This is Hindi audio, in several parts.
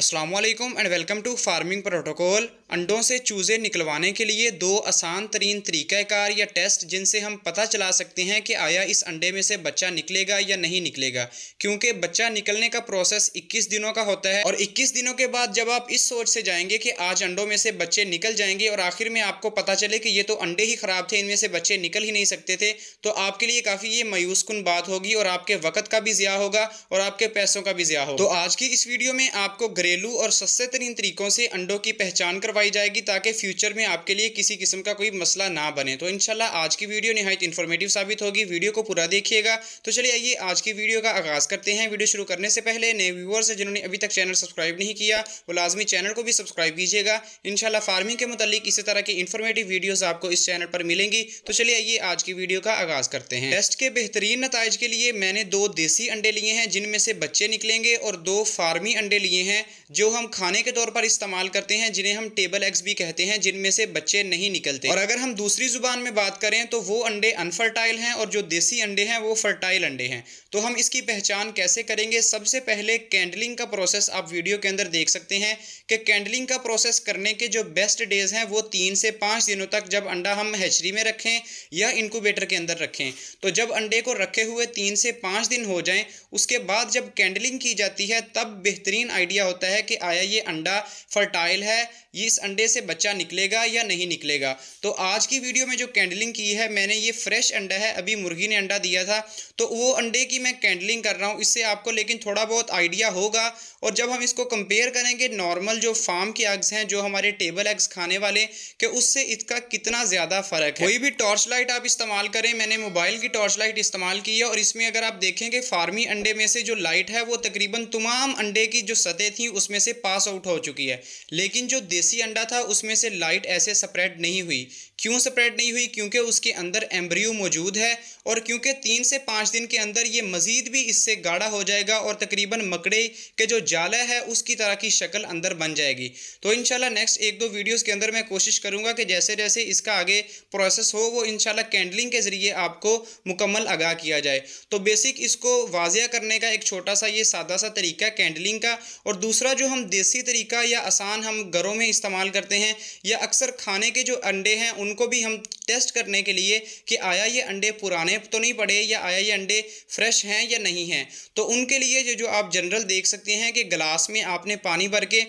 अस्सलाम वालेकुम and welcome to farming protocol अंडों से चूज़े निकलवाने के लिए दो आसान तरीन तरीक़ाकार या टेस्ट जिनसे हम पता चला सकते हैं कि आया इस अंडे में से बच्चा निकलेगा या नहीं निकलेगा क्योंकि बच्चा निकलने का प्रोसेस 21 दिनों का होता है और 21 दिनों के बाद जब आप इस सोच से जाएंगे कि आज अंडों में से बच्चे निकल जाएंगे और आखिर में आपको पता चले कि ये तो अंडे ही ख़राब थे इनमें से बच्चे निकल ही नहीं सकते थे तो आपके लिए काफ़ी ये मायूस बात होगी और आपके वक्त का भी ज़्या होगा और आपके पैसों का भी ज़्या होगा तो आज की इस वीडियो में आपको ग्रे घरेलू और सस्ते तरीन तरीकों से अंडों की पहचान करवाई जाएगी ताकि फ्यूचर में आपके लिए किसी किस्म का कोई मसला ना बने तो इनशाला आज की वीडियो नहायत इन्फॉर्मेटिव साबित होगी वीडियो को पूरा देखिएगा तो चलिए आइए आज की वीडियो का आगाज़ करते हैं वीडियो शुरू करने से पहले नए व्यूवर्स हैं जिन्होंने अभी तक चैनल सब्सक्राइब नहीं किया वो लाजमी चैनल को भी सब्सक्राइब कीजिएगा इनशाला फार्मिंग के मतलब इसी तरह की इन्फॉर्मेटिव वीडियोज़ आपको इस चैनल पर मिलेंगी तो चलिए आइए आज की वीडियो का आगाज़ करते हैं टेस्ट के बेहतरीन नतज के लिए मैंने दो देसी अंडे लिए हैं जिनमें से बच्चे निकलेंगे और दो फार्मी अंडे लिए हैं जो हम खाने के तौर पर इस्तेमाल करते हैं जिन्हें हम टेबल एग्स भी कहते हैं जिनमें से बच्चे नहीं निकलते और अगर हम दूसरी जुबान में बात करें तो वो अंडे अनफर्टाइल हैं और जो देसी अंडे हैं वो फर्टाइल अंडे हैं तो हम इसकी पहचान कैसे करेंगे सबसे पहले कैंडलिंग का प्रोसेस आप वीडियो के अंदर देख सकते हैं कि कैंडलिंग का प्रोसेस करने के जो बेस्ट डेज हैं वो तीन से पाँच दिनों तक जब अंडा हम हैचरी में रखें या इनकोबेटर के अंदर रखें तो जब अंडे को रखे हुए तीन से पाँच दिन हो जाए उसके बाद जब कैंडलिंग की जाती है तब बेहतरीन आइडिया होता होता है कि आया ये अंडा फर्टाइल है ये इस अंडे से बच्चा निकलेगा या नहीं निकलेगा तो आज की वीडियो में जो कैंडलिंग की है मैंने ये फ्रेश अंडा है अभी मुर्गी ने अंडा दिया था तो वो अंडे की मैं कैंडलिंग कर रहा हूँ इससे आपको लेकिन थोड़ा बहुत आइडिया होगा और जब हम इसको कंपेयर करेंगे नॉर्मल जो फार्म के एग्स हैं जो हमारे टेबल एग्स खाने वाले कि उससे इसका कितना ज़्यादा फ़र्क है कोई भी टॉर्च लाइट आप इस्तेमाल करें मैंने मोबाइल की टॉर्च लाइट इस्तेमाल की है और इसमें अगर आप देखेंगे फार्मी अंडे में से जो लाइट है वो तकरीबन तमाम अंडे की जो सतह थी थी उसमें से पास आउट हो चुकी है लेकिन जो देसी अंडा था उसमें से लाइट ऐसे स्प्रेड नहीं हुई क्यों स्प्रेड नहीं हुई क्योंकि उसके अंदर एम्ब्रियो मौजूद है और क्योंकि तीन से पाँच दिन के अंदर ये मज़ीद भी इससे गाढ़ा हो जाएगा और तकरीबन मकड़े के जो जाला है उसकी तरह की शक्ल अंदर बन जाएगी तो इन नेक्स्ट एक दो वीडियोज़ के अंदर मैं कोशिश करूँगा कि जैसे जैसे इसका आगे प्रोसेस हो वो इन कैंडलिंग के ज़रिए आपको मुकम्मल आगाह किया जाए तो बेसिक इसको वाजिया करने का एक छोटा सा ये सादा सा तरीका कैंडलिंग का और दूसरा दूसरा जो हम देसी तरीका या आसान हम घरों में इस्तेमाल करते हैं या अक्सर खाने के जो अंडे हैं उनको भी हम टेस्ट करने के लिए कि आया ये अंडे पुराने तो नहीं पड़े या आया ये अंडे फ्रेश हैं या नहीं हैं तो उनके लिए जो जो आप जनरल देख सकते हैं कि ग्लास में आपने पानी भर के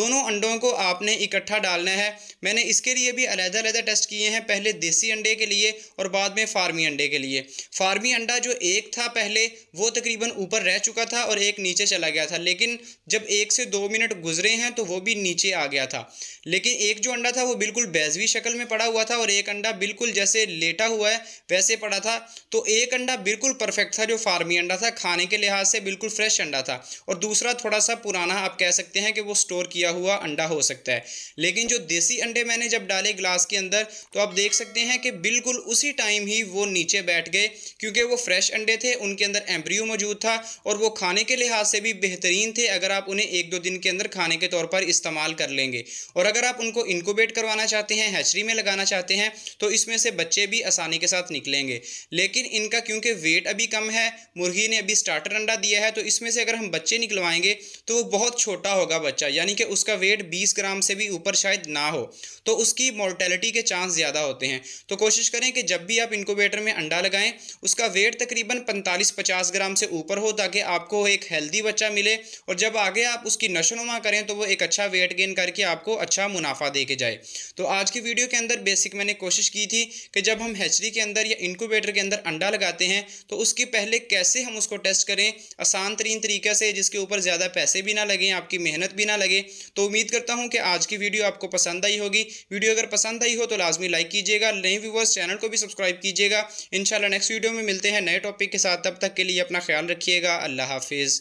दोनों अंडों को आपने इकट्ठा डालना है मैंने इसके लिए भी अलहदा अलहदा टेस्ट किए हैं पहले देसी अंडे के लिए और बाद में फार्मी अंडे के लिए फार्मी अंडा जो एक था पहले वो तकरीबन ऊपर रह चुका था और एक नीचे चला गया था लेकिन जब एक से दो मिनट गुजरे हैं तो वो भी नीचे आ गया था लेकिन एक जो अंडा था वो बिल्कुल बैजवी शक्ल में पड़ा हुआ था और एक अंडा बिल्कुल बिल्कुल जैसे लेटा हुआ है वैसे पड़ा था तो एक अंडा बिल्कुल परफेक्ट था जो फार्मी अंडा था खाने के लिहाज से बिल्कुल फ्रेश अंडा था और दूसरा थोड़ा सा पुराना आप कह सकते हैं कि वो स्टोर किया हुआ अंडा हो सकता है लेकिन जो देसी अंडे मैंने जब डाले ग्लास के अंदर तो आप देख सकते हैं कि बिल्कुल उसी टाइम ही वो नीचे बैठ गए क्योंकि वो फ्रेश अंडे थे उनके अंदर एम्ब्रियो मौजूद था और वो खाने के लिहाज से भी बेहतरीन थे अगर आप उन्हें एक दो दिन के अंदर खाने के तौर पर इस्तेमाल कर लेंगे और अगर आप उनको इनकोबेट करवाना चाहते हैं हैचरी में लगाना चाहते हैं तो इस इसमें से बच्चे भी आसानी के साथ निकलेंगे लेकिन इनका क्योंकि वेट अभी कम है मुर्गी ने अभी स्टार्टर अंडा दिया है तो इसमें से अगर हम बच्चे निकलवाएंगे तो वो बहुत छोटा होगा बच्चा यानी कि उसका वेट बीस ग्राम से भी ऊपर शायद ना हो तो उसकी मोर्टेलिटी के चांस ज़्यादा होते हैं तो कोशिश करें कि जब भी आप इनकोबेटर में अंडा लगाएं उसका वेट तकरीबन पैंतालीस पचास ग्राम से ऊपर हो ताकि आपको एक हेल्दी बच्चा मिले और जब आगे आप उसकी नशोनुमा करें तो वो एक अच्छा वेट गेन करके आपको अच्छा मुनाफा दे के जाए तो आज की वीडियो के अंदर बेसिक मैंने कोशिश की थी कि जब हम हैचरी के अंदर या इनक्यूबेटर के अंदर अंडा लगाते हैं तो उसकी पहले कैसे हम उसको टेस्ट करें आसान तरीन तरीके से जिसके ऊपर ज़्यादा पैसे भी ना लगें आपकी मेहनत भी ना लगे तो उम्मीद करता हूँ कि आज की वीडियो आपको पसंद आई होगी वीडियो अगर पसंद आई हो तो लाजमी लाइक कीजिएगा नए व्यूवर्स चैनल को भी सब्सक्राइब कीजिएगा इन नेक्स्ट वीडियो में मिलते हैं नए टॉपिक के साथ तब तक के लिए अपना ख्याल रखिएगा अल्लाह हाफिज़